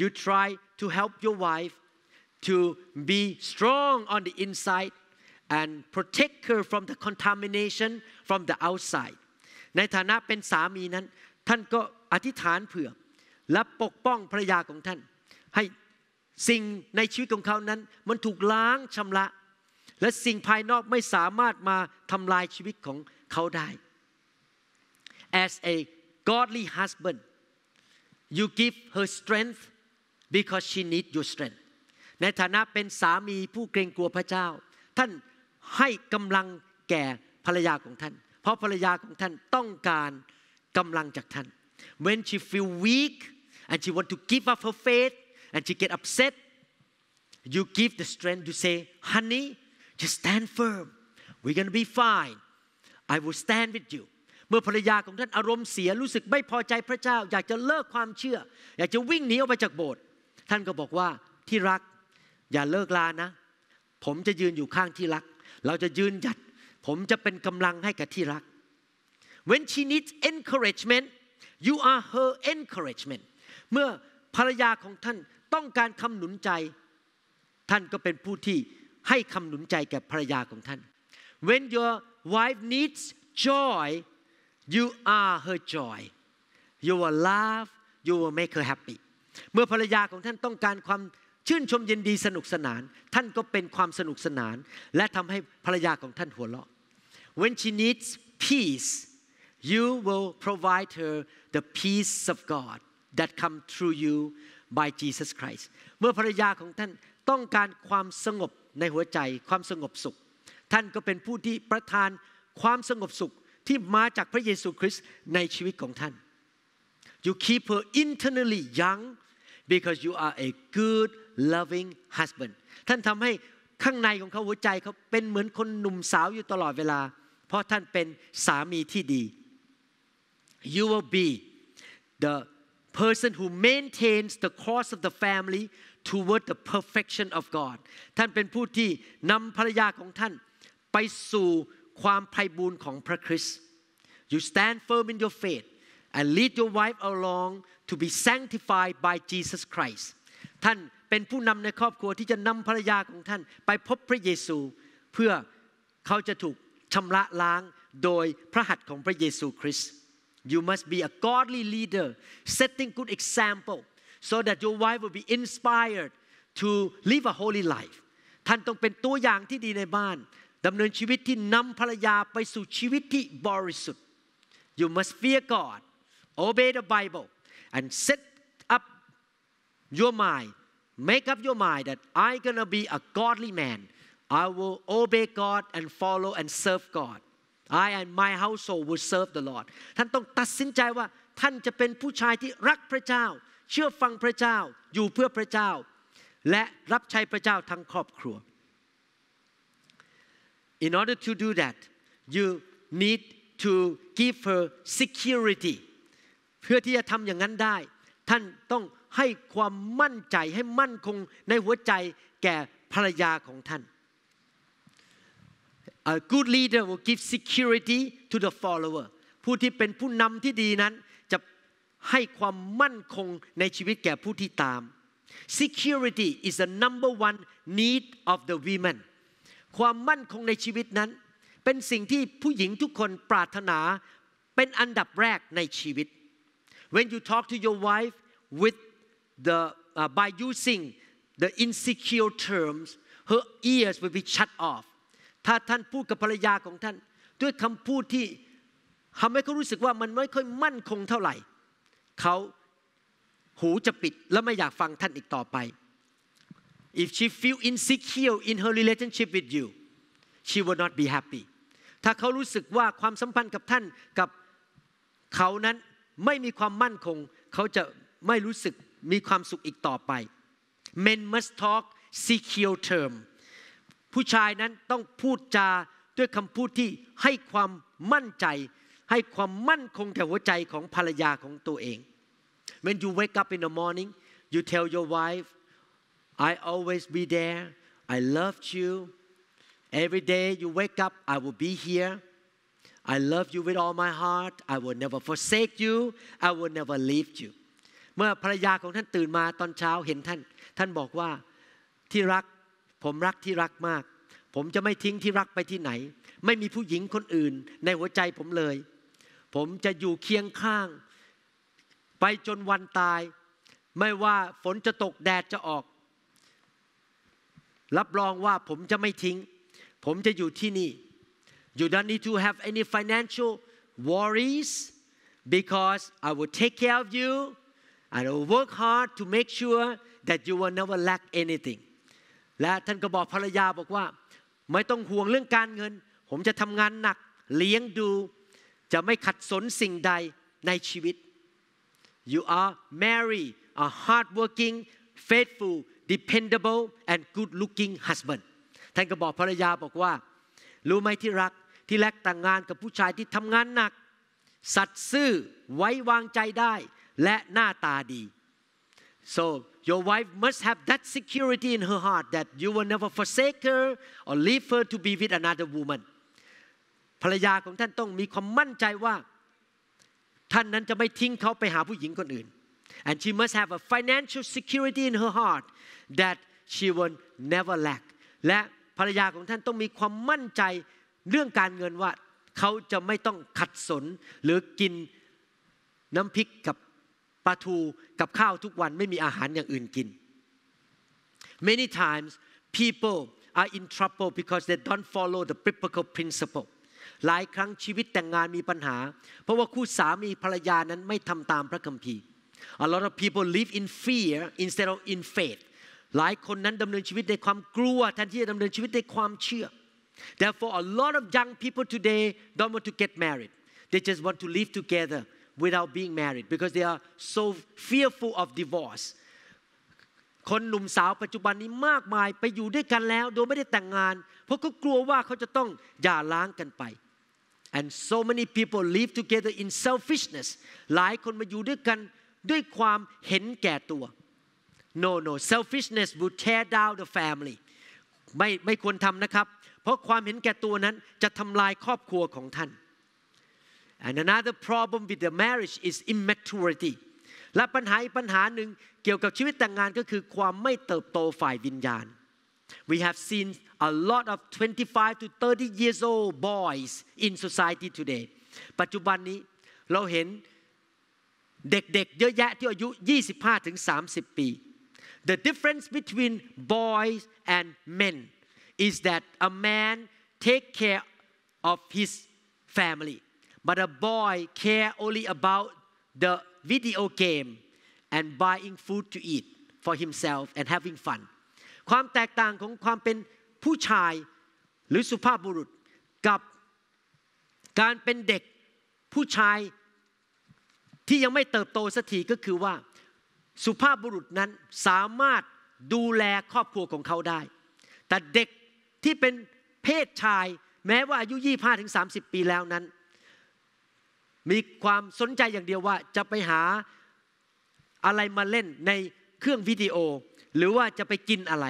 you try to help your wife to be strong on the inside and protect her from the contamination from the outside ในฐานะเป็นสามีนั้น ท่านก็อธิษฐานเผื่อและปกป้องภรรยาของท่าน ให้สิ่งในชีวิตของเขานั้น มันถูกล้างชำระ และสิ่งภายนอกไม่สามารถมาทำลายชีวิตของเขาได้ as a godly husband you give her strength because she need s your strength ในฐานะเป็นสามีผู้เกรงกลัวพระเจ้า ท่านให้กำลังแก่ภรรยาของท่านเพราะภรรยาของท่านต้องการกำลังจากท่าน when she feel weak and she want to give up her faith and she get upset you give the strength to say honey just stand firm we're gonna be fine I will stand with you เมื่อภรรยาของท่านอารมณ์เสียรู้สึกไม่พอใจพระเจ้าอยากจะเลิกความเชื่อ อยากจะวิ่งหนีออกไปจากโบสถ์ท่านก็บอกว่าที่รักอย่าเลิกลานะ ผมจะยืนอยู่ข้างที่รักเราจะยืนหยัดผมจะเป็นกำลังให้กับที่รัก when she needs encouragement you are her encouragement เมื่อภรรยาของท่านต้องการคำหนุนใจ ท่านก็เป็นผู้ที่ให้คำหนุนใจแก่ภรรยาของท่าน when your wife needs joy you are her joy you will laugh you will make her happy เมื่อภรรยาของท่านต้องการความชื่นชมยินดีสนุกสนาน ท่านก็เป็นความสนุกสนาน และทำให้ภรรยาของท่านหัวเราะ when she needs peace, you will provide her the peace of God that come through you by Jesus Christ เมื่อภรรยาของท่านต้องการความสงบในหัวใจ ความสงบสุข ท่านก็เป็นผู้ที่ประทานความสงบสุขที่มาจากพระเยซูคริสต์ในชีวิตของท่าน you keep her internally young because you are a good loving husband ท่านทำให้ข้างในของเขาหัวใจเขาเป็นเหมือนคนหนุ่มสาวอยู่ตลอดเวลาราะท่านเป็นสามีที่ดี you will be the person who maintains the course of the family toward the perfection of God ท่านเป็นผู้ที่นำภรรยาของท่าน ไปสู่ความไพ่บูรณ์ของพระคริสต์ you stand firm in your faith and lead your wife along to be sanctified by Jesus Christ ท่านเป็นผู้นำในครอบครัวที่จะนำภรรยาของท่าน ไปพบพระเยซูเพื่อเขาจะถูกชำระล้างโดยพระหัตถ์ของพระเยซูคริสต์ You must be a godly leader setting good example so that your wife will be inspired to live a holy life ท่านต้องเป็นตัวอย่างที่ดีในบ้านดำเนินชีวิตที่นำภรรยาไปสู่ชีวิตที่บริสุทธิ์ You must fear God obey the Bible and set up your mind make up your mind that I'm gonna be a godly man I will obey God and follow and serve God I and my household will serve the Lord ท่านต้องตัดสินใจว่าท่านจะเป็นผู้ชายที่รักพระเจ้า เชื่อฟังพระเจ้าอยู่เพื่อพระเจ้า และรับใช้พระเจ้าทั้งครอบครัว In order to do that you need to give her security เพื่อที่จะทำอย่างนั้นได้ ท่านต้องให้ความมั่นใจให้มั่นคงในหัวใจแก่ภรรยาของท่าน a good leader will give security to the follower ผู้ที่เป็นผู้นำที่ดีนั้น security is the number one need of the women ความมั่นคงในชีวิตนั้น when you talk to your wife with the uh, by using the insecure terms her ears will be shut off ถ้าท่านพูดกับภรรยาของท่าน ด้วยคำพูดที่ทำให้เขารู้สึกว่ามันไม่ค่อยมั่นคงเท่าไหร่ เขาหูจะปิดและไม่อยากฟังท่านอีกต่อไป if she feel insecure in her relationship with you she will not be happy ถ้าเขารู้สึกว่าความสัมพันธ์กับท่านกับเขานั้นไม่มีความมั่นคง เขาจะไม่รู้สึกมีความสุขอีกต่อไป men must talk secure term ผู้ชายนั้นต้องพูดจาด้วยคำพูดที่ให้ความมั่นใจ ให้ความมั่นคงแถ่หัวใจของภรรยาของตัวเอง When you wake up in the morning you tell your wife I always be there I l o v e you every day you wake up I will be here I love you with all my heart I will never forsake you I will never leave you เมื่อภรรยาของท่านตื่นมาตอนเช้าเห็น ท่านท่านบอกว่าที่รักผมรักที่รักมาก ผมจะไม่ทิ้งที่รักไปที่ไหน ไม่มีผู้หญิงคนอื่นในหัวใจผมเลย ผมจะอยู่เคียงข้าง ไปจนวันตาย ไม่ว่าฝนจะตกแดดจะออก รับรองว่าผมจะไม่ทิ้ง ผมจะอยู่ที่นี่ You don't need to have any financial worries because I will take care of you I will work hard to make sure that you will never lack anything และท่านก็บอกภรรยาบอกว่า ไม่ต้องห่วงเรื่องการเงิน ผมจะทำงานหนัก เลี้ยงดู จะไม่ขัดสนสิ่งใดในชีวิต you are married a hardworking faithful dependable and good looking husband ท่านก็บอกภรรยาบอกว่ารู้ไหมที่รักที่แลกแต่างงานกับผู้ชายที่ทำงานหนัก สัตซ์ซื่อไว้วางใจได้ และหน้าตาดี So your wife must have that security in her heart that you will never forsake her or leave her to be with another woman. ภรรยาของท่านต้องมีความมั่นใจว่าท่านนั้นจะไม่ทิ้งเขาไปหาผู้หญิงคนอื่น and she must have a financial security in her heart that she will never lack และภรรยาของท่านต้องมีความมั่นใจเรื่องการเงินว่า เขาจะไม่ต้องขัดสนหรือกินน้ำพริกกับปลาทูกับข้าวทุกวันไม่มีอาหารอย่างอื่นกิน many times people are in trouble because they don't follow the biblical principle หลายครั้งชีวิตแต่งงานมีปัญหา เพราะว่าคู่สามีภรรยานั้นไม่ทำตามพระคัมภีร์ A lot of people live in fear instead of in faith หลายคนนั้นดำเนินชีวิตในความกลัวแทนที่จะดำเนินชีวิตในความเชื่อ Therefore a lot of young people today don't want to get married they just want to live together without being married because they are so fearful of divorce คนหนุ่มสาวปัจจุบันนี้มากมายไปอยู่ด้วยกันแล้ว โดยไม่ได้แต่งงาน เพราะเขากลัวว่าเขาจะต้องหย่าร้างกันไป and so many people live together in selfishness หลายคนมาอยู่ด้วยกันด้วยความเห็นแก่ตัว no no selfishness will tear down the family ไม่ไม่ควรทำนะครับเพราะความเห็นแก่ตัวนั้นจะทำลายครอบครัวของท่าน And another problem with the marriage is immaturity. และปัญหาปัญหาหนึ่งเกี่ยวกับชีวิตแต่งงานก็คือความไม่เติบโตฝ่ายวิญญาณ We have seen a lot of 25 to 30 years old boys in society today ปัจจุบันนี้เราเห็นเด็กๆ เยอะแยะที่อายุ 25ถึง30 The difference between boys and men is that a man take care of his family but a boy care only about the video game and buying food to eat for himself and having fun ความแตกต่างของความเป็นผู้ชายหรือสุภาพบุรุษกับการเป็นเด็กผู้ชายที่ยังไม่เติบโตสักทีก็คือว่าสุภาพบุรุษนั้นสามารถดูแลครอบครัวของเขาได้ แต่เด็กที่เป็นเพศชายแม้ว่าอายุ25-30 ปีแล้วนั้นมีความสนใจอย่างเดียวว่าจะไปหาอะไรมาเล่นในเครื่องวิดีโอ หรือว่าจะไปกินอะไร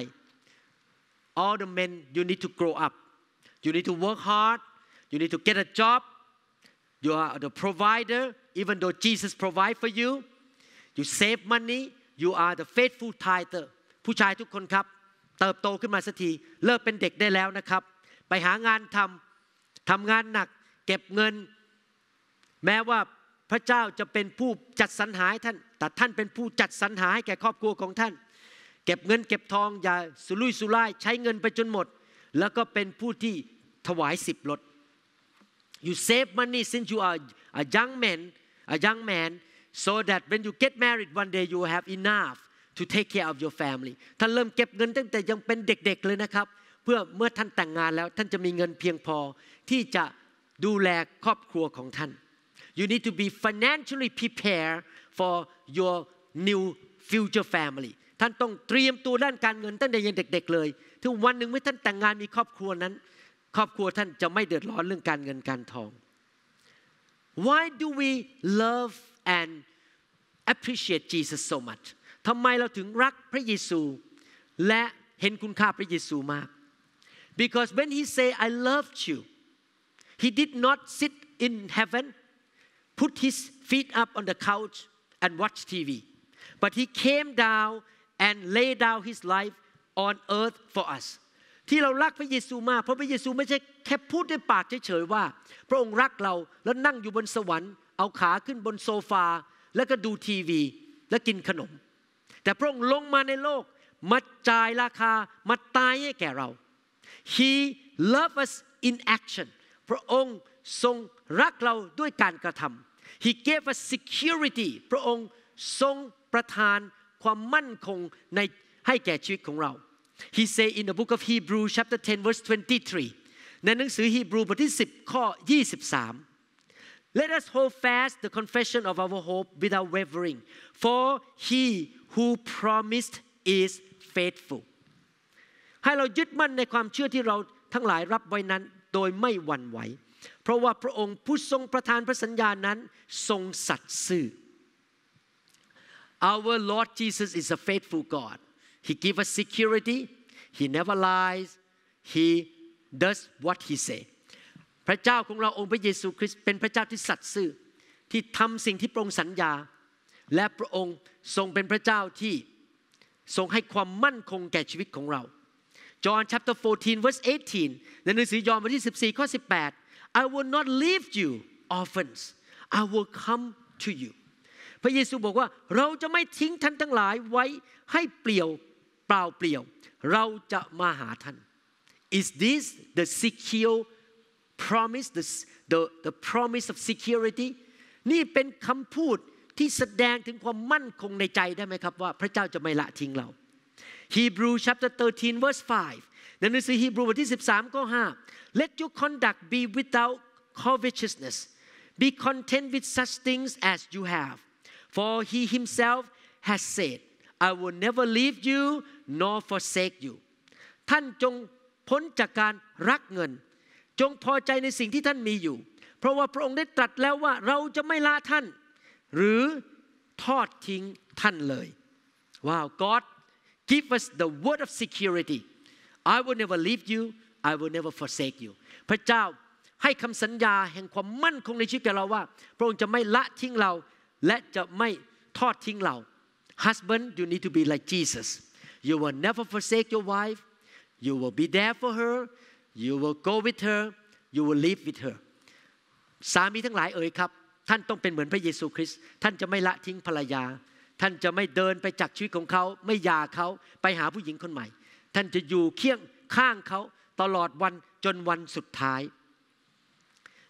all the men you need to grow up you need to work hard you need to get a job you are the provider even though Jesus provide for you you save money you are the faithful tither ผู้ชายทุกคนครับ เติบโตขึ้นมาสักทีเลิกเป็นเด็กได้แล้วนะครับ ไปหางานทำทำงานหนักเก็บเงินแม้ว่าพระเจ้าจะเป็นผู้จัดสรรหาให้ท่าน แต่ท่านเป็นผู้จัดสรรหาให้แก่ครอบครัวของท่าน เก็บเงินเก็บทองอย่าสุรุ่ยสุร่ายใช้เงินไปจนหมด แล้วก็เป็นผู้ที่ถวายสิบรถ you save money since you are a young man a young man so that when you get married one day you have enough to take care of your family ท่านเริ่มเก็บเงินตั้งแต่ยังเป็นเด็กๆเลยนะครับ เพื่อเมื่อท่านแต่งงานแล้วท่านจะมีเงินเพียงพอที่จะดูแลครอบครัวของท่าน You need to be financially prepared for your new future family ท่านต้องเตรียมตัวด้านการเงินตั้งแต่ยังเด็กๆ Why do we love and appreciate Jesus so much ทำไมเราถึงรักพระเยซูและเห็นคุณค่าพระเยซูมาก because when he say I loved you he did not sit in heaven put his feet up on the couch and watch TV. But he came down and laid down his life on earth for us. ที่เรารักพระเยซูมากเพราะพระเยซูไม่ใช่แค่พูดด้วยปากเฉยๆว่า พระองค์รักเราแล้วนั่งอยู่บนสวรรค์ เอาขาขึ้นบนโซฟา แล้วก็ดูทีวี และกินขนม แต่พระองค์ลงมาในโลกมาจ่ายราคามาตายให้แก่เรา He loved us in action พระองค์ทรงรักเราด้วยการกระทำ He gave us security พระองค์ทรงประทาน ความมั่นคงในให้แก่ชีวิตของเรา He say in the book of Hebrew chapter 10 verse 23 ในหนังสือฮีบรูบทที่10 ข้อ23 Let us hold fast the confession of our hope without wavering for he who promised is faithful ให้เรายึดมั่นในความเชื่อที่เราทั้งหลายรับไว้นั้นโดยไม่หวั่นไหวเพราะว่าพระองค์ผู้ทรงประทานพระสัญญานั้นทรงสัตย์ซื่อ Our Lord Jesus is a faithful God He g i v e us security He never lies He does what He say พระเจ้าของเราองค์พระเยซูคริสต์เป็นพระเจ้าที่สัตย์ซื่อที่ทำสิ่งที่พระองค์สัญญา และพระองค์ทรงเป็นพระเจ้าที่ทรงให้ความมั่นคงแก่ชีวิตของเรา John chapter 14 verse 18 ในหนังสือยอห์นบทที่14ข้อ18 I will not leave you orphans I will come to you พระเยซูบอกว่า เราจะไม่ทิ้งท่านทั้งหลายไว้ให้เปลี่ยวเปล่าเปลี่ยว เราจะมาหาท่าน is this the secure promise the the the promise of security นี่เป็นคำพูดที่แสดงถึงความมั่นคงในใจได้ไหมครับว่า พระเจ้าจะไม่ละทิ้งเรา Hebrew chapter 13 verse 5ในหนังสือฮีบรูบทที่13้อ5 let your conduct be without covetousness be content with such things as you have for he himself has said I will never leave you nor forsake you ท่านจงพ้นจากการรักเงิน จงพอใจในสิ่งที่ท่านมีอยู่ เพราะว่าพระองค์ได้ตรัสแล้วว่าเราจะไม่ลาท่าน หรือทอดทิ้งท่านเลยว้าว God give us the word of security I will never leave you I will never forsake you พระเจ้าให้คำสัญญา แห่งความมั่น คงในชีวิตแก่เราว่า พระองค์จะไม่ละทิ้งเรา และจะไม่ทอดทิ้งเรา Husband you need to be like Jesus you will never forsake your wife you will be there for her you will go with her you will live with her สามีทั้งหลายเอ๋ยครับ ท่านต้องเป็นเหมือน พระเยซูคริสต์ท่านจะไม่ละทิ้งภรรยา ท่านจะไม่เดินไปจากชีวิตของเขาไม่ยาเขาไปหาผู้หญิงคนใหม่ท่านจะอยู่เคียงข้างเขาตลอดวันจนวันสุดท้าย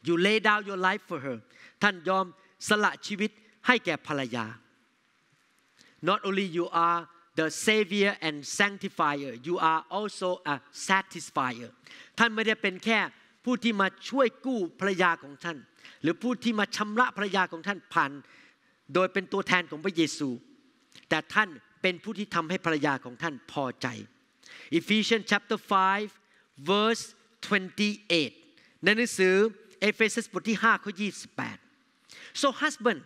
you lay down your life for her ท่านยอมสละชีวิตให้แก่ภรรยา not only you are the savior and sanctifier you are also a satisfier ท่านไม่ได้เป็นแค่ผู้ที่มาช่วยกู้ภรรยาของท่าน หรือผู้ที่มาชำระภรรยาของท่านผ่านโดยเป็นตัวแทนของพระเยซู แต่ท่านเป็นผู้ที่ทำให้ภรรยาของท่านพอใจ Ephesians chapter 5 verse 28 ในหนังสือเอเฟซัสบทที่5ข้อ28 so husband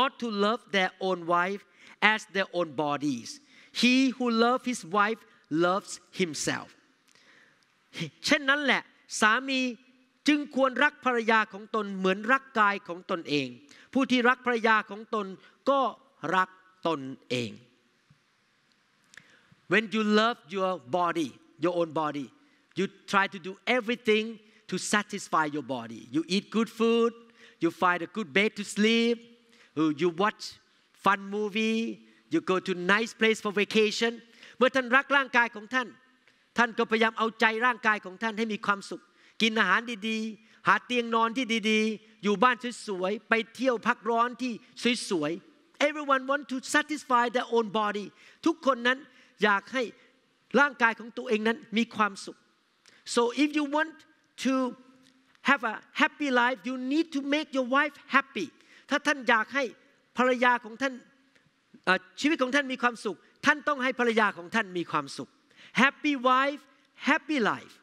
ought to love their own wife as their own bodies he who love s his wife loves himself เช่นนั้นแหละสามีจึงควรรักภรรยาของตนเหมือนรักกายของตนเอง ผู้ที่รักภรรยาของตนก็รักตนเอง When you love your body, your own body, you try to do everything to satisfy your body. You eat good food, you find a good bed to sleep, uh, you watch fun movie, you go to nice place for vacation เมื่อท่านรักร่างกายของท่านท่านก็พยายามเอาใจร่างกายของท่านให้มีความสุขกินอาหารดีๆหาเตียงนอนที่ดีๆอยู่บ้านสวยๆไปเที่ยวพักร้อนที่สวยๆ everyone want to satisfy their own body ทุกคนนั้นอยากให้ร่างกายของตัวเองนั้นมีความสุข so if you want to have a happy life you need to make your wife happy ถ้าท่านอยากให้ภรรยาของท่านชีวิตของท่านมีความสุข ท่านต้องให้ภรรยาของท่านมีความสุข happy wife happy life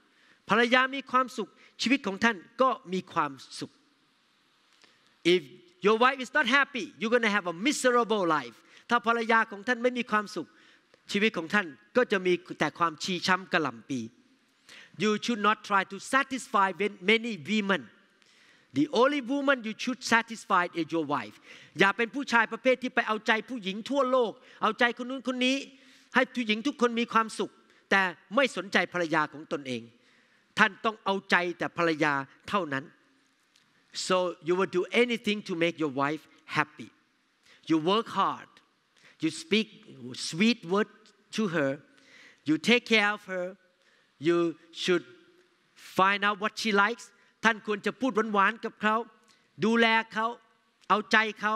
ภรรยามีความสุข ชีวิตของท่านก็มีความสุข if your wife is not happy you're gonna have a miserable life ถ้าภรรยาของท่านไม่มีความสุขชีวิตของท่านก็จะมีแต่ความชีช้ำกระหล่ำปี You should not try to satisfy many women The only woman you should satisfy is your wife อย่าเป็นผู้ชายประเภทที่ไปเอาใจ ผู้หญิงทั่วโลกเอาใจคนนู้นคนนี้ให้ผู้หญิงทุกคนมีความสุข แต่ไม่สนใจภรรยาของตนเอง ท่านต้องเอาใจแต่ภรรยาเท่านั้น so you will do anything to make your wife happy you work hard you speak sweet word to her, you take care of her, you should find out what she likes ท่านควรจะพูดหวานๆกับเขาดูแลเขาเอาใจเขา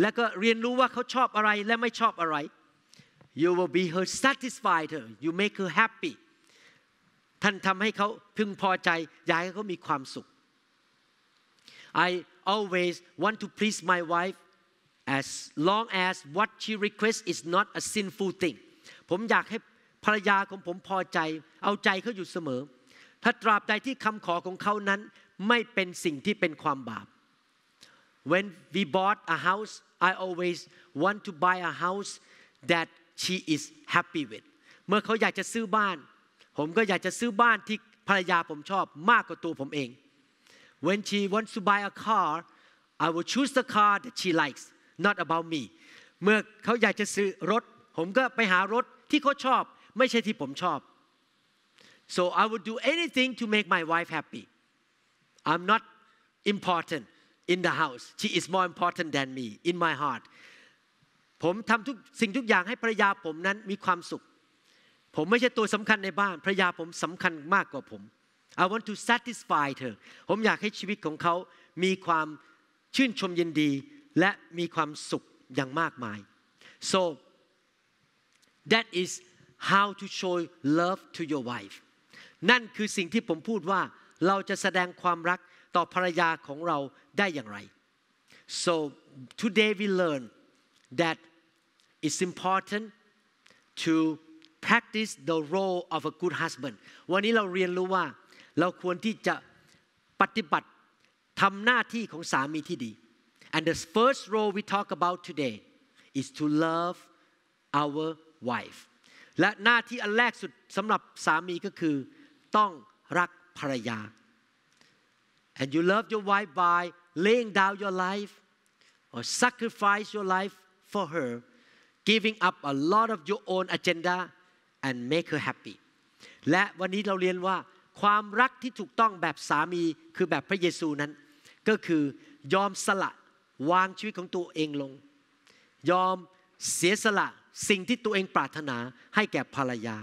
แล้วก็เรียนรู้ว่าเขาชอบอะไร และไม่ชอบอะไร you will be her satisfied her you make her happy ท่านทำให้เขาพึงพอใจอยากให้เขามีความสุข I always want to please my wife as long as what she requests is not a sinful thing ผมอยากให้ภรรยาของผมพอใจเอาใจเขาอยู่เสมอ ถ้าตราบใดที่คำขอของเขานั้นไม่เป็นสิ่งที่เป็นความบาป When we bought a house I always want to buy a house that she is happy with เมื่อเขาอยากจะซื้อบ้าน ผมก็อยากจะซื้อบ้านที่ภรรยาผมชอบมากกว่าตัวผมเอง When she wants to buy a car I will choose the car that she likes not about me เมื่อเขาอยากจะซื้อรถ ผมก็ไปหารถที่เขาชอบ ไม่ใช่ที่ผมชอบ so I would do anything to make my wife happy I'm not important in the house she is more important than me in my heart ผมทำทุกสิ่งทุกอย่างให้ภรรยาผมนั้นมีความสุข ผมไม่ใช่ตัวสำคัญในบ้าน ภรรยาผมสำคัญมากกว่าผม I want to satisfy เธอผมอยากให้ชีวิตของเขามีความชื่นชมยินดี และมีความสุขอย่างมากมาย so That is how to show love to your wife นั่นคือสิ่งที่ผมพูดว่าเราจะแสดงความรักต่อภรรยาของเราได้อย่างไร so today we learn that it's important to practice the role of a good husband วันนี้เราเรียนรู้ว่า and the first role we talk about today is to love our wife และหน้าที่อันแรกสุดสำหรับสามีก็คือ ต้องรักภรรยา and you love your wife by laying down your life or sacrifice your life for her giving up a lot of your own agenda and make her happy และวันนี้เราเรียนว่า ความรักที่ถูกต้องแบบสามีคือแบบพระเยซูนั้น ก็คือ ยอมสละวางชีวิตของตัวเองลง ยอมเสียสละสิ่งที่ตัวเองปรารถนาให้แก่ภรรยา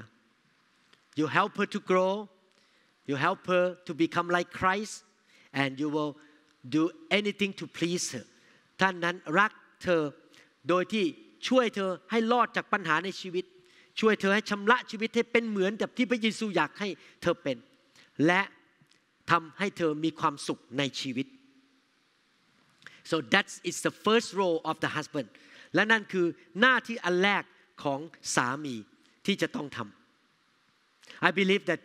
you help her to grow you help her to become like Christ and you will do anything to please her ท่านนั้นรักเธอโดยที่ช่วยเธอให้รอดจากปัญหาในชีวิต ช่วยเธอให้ชำระชีวิตให้เป็นเหมือนกับที่พระเยซูอยากให้เธอเป็น และทำให้เธอมีความสุขในชีวิต so that is the first role of the husband และนั่นคือหน้าที่อันแรกของสามีที่จะต้องทำ I believe that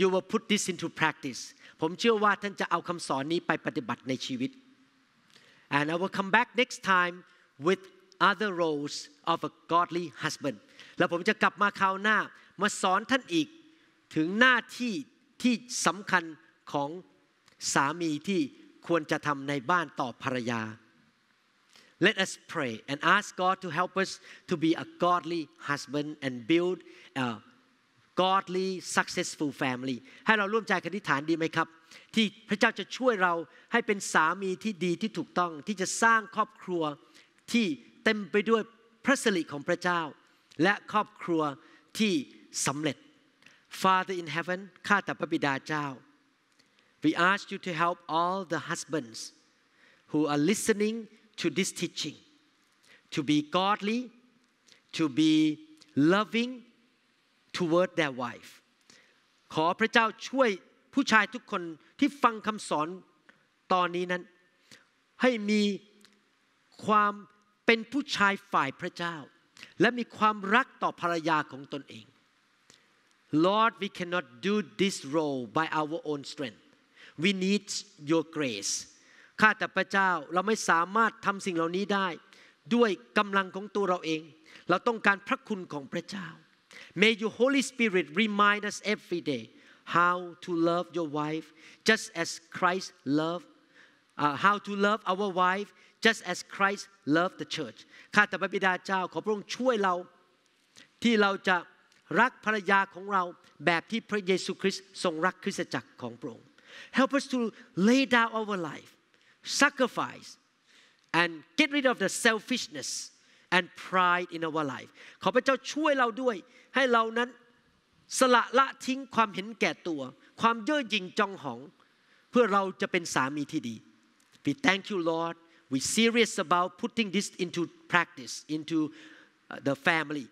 you will put this into practice ผมเชื่อว่าท่านจะเอาคำสอนนี้ไปปฏิบัติในชีวิต and I will come back next time with other roles of a godly husband แล้วผมจะกลับมาคราวหน้า มาสอนท่านอีกถึงหน้าที่ที่สำคัญของสามีที่ควรจะทำในบ้านต่อภรรยา Let us pray and ask God to help us to be a godly husband and build a godly successful family ให้เราร่วมใจกันอธิษฐานดีไหมครับ Father in heaven ข้าแต่พระบิดาเจ้า we ask you to help all the husbands who are listening to this teaching to be godly, to be loving toward their wife ขอพระเจ้าช่วยผู้ชายทุกคนที่ฟังคำสอนตอนนี้นั้น ให้มีความเป็นผู้ชายฝ่ายพระเจ้า และมีความรักต่อภรรยาของตนเอง Lord we cannot do this role by our own strength we need your grace ข้าแต่พระเจ้าเราไม่สามารถทำสิ่งเหล่านี้ได้ ด้วยกำลังของตัวเราเอง เราต้องการพระคุณของพระเจ้า May your Holy Spirit remind us every day how to love your wife just as Christ loved uh, how to love our wife just as Christ loved the church ข้าแต่พระบิดาเจ้าขอพระองค์ช่วยเราที่เราจะรักภรรยาของเราแบบที่พระเยซูคริสต์ทรงรักคริสตจักรของพระองค์ Help us to lay down our life sacrifice and get rid of the selfishness and pride in our life ขอพระเจ้าช่วยเราด้วย ให้เรานั้นสละละทิ้งความเห็นแก่ตัว ความเย่อหยิ่งจองหอง เพื่อเราจะเป็นสามีที่ดี We thank you Lord we serious about putting this into practice into the family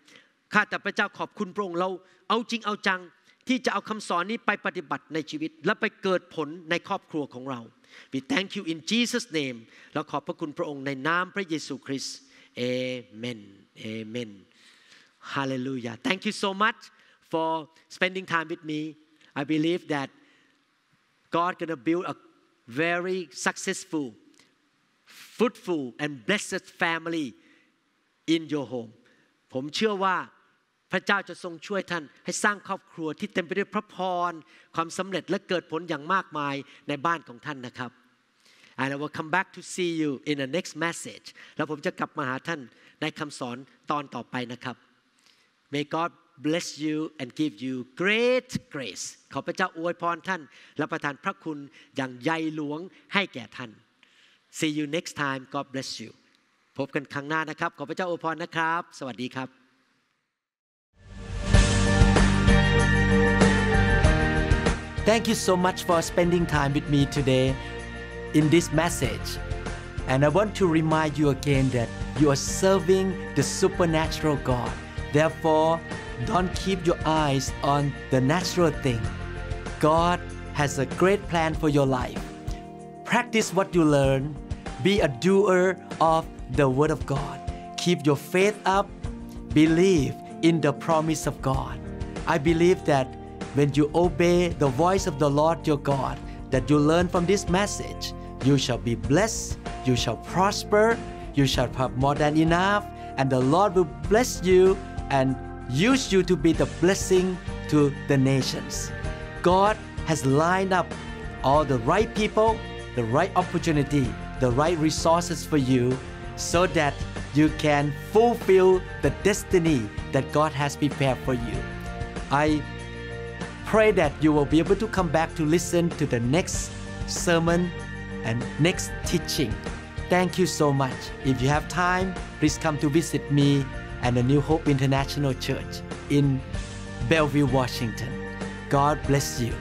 ข้าแต่พระเจ้าขอบคุณพระองค์เราเอาจริงเอาจัง ที่จะเอาคำสอนนี้ไปปฏิบัติในชีวิต และไปเกิดผลในครอบครัวของเรา We thank you in Jesus name เราขอบพระคุณพระองค์ในนามพระเยซูคริสต์ Amen Amen Hallelujah Thank you so much for spending time with me I believe that God gonna build a very successful fruitful and blessed family in your home ผมเชื่อว่าพระเจ้าจะทรงช่วยท่าน ให้สร้างครอบครัวที่เต็มไปด้วยพระพรความสำเร็จและเกิดผลอย่างมากมายในบ้านของท่านนะครับ and I will come back to see you in the next message แล้วผมจะกลับมาหาท่านในคำสอนตอนต่อไปนะครับ May God bless you and give you great grace ขอพระเจ้าอวยพรท่าน และประทานพระคุณอย่างใหญ่หลวงให้แก่ท่าน See you next time God bless you พบกันครั้งหน้านะครับขอพระเจ้าอวยพรนะครับ สวัสดีครับ Thank you so much for spending time with me today in this message. And I want to remind you again that you are serving the supernatural God. Therefore, don't keep your eyes on the natural thing. God has a great plan for your life. Practice what you learn. Be a doer of the Word of God. Keep your faith up. Believe in the promise of God. I believe that when you obey the voice of the Lord your God that you learn from this message, you shall be blessed, you shall prosper, you shall have more than enough, and the Lord will bless you and use you to be the blessing to the nations. God has lined up all the right people, the right opportunity, the right resources for you so that you can fulfill the destiny that God has prepared for you. I pray that you will be able to come back to listen to the next sermon and next teaching. Thank you so much. If you have time, please come to visit me and the New Hope International Church in Bellevue, Washington. God bless you.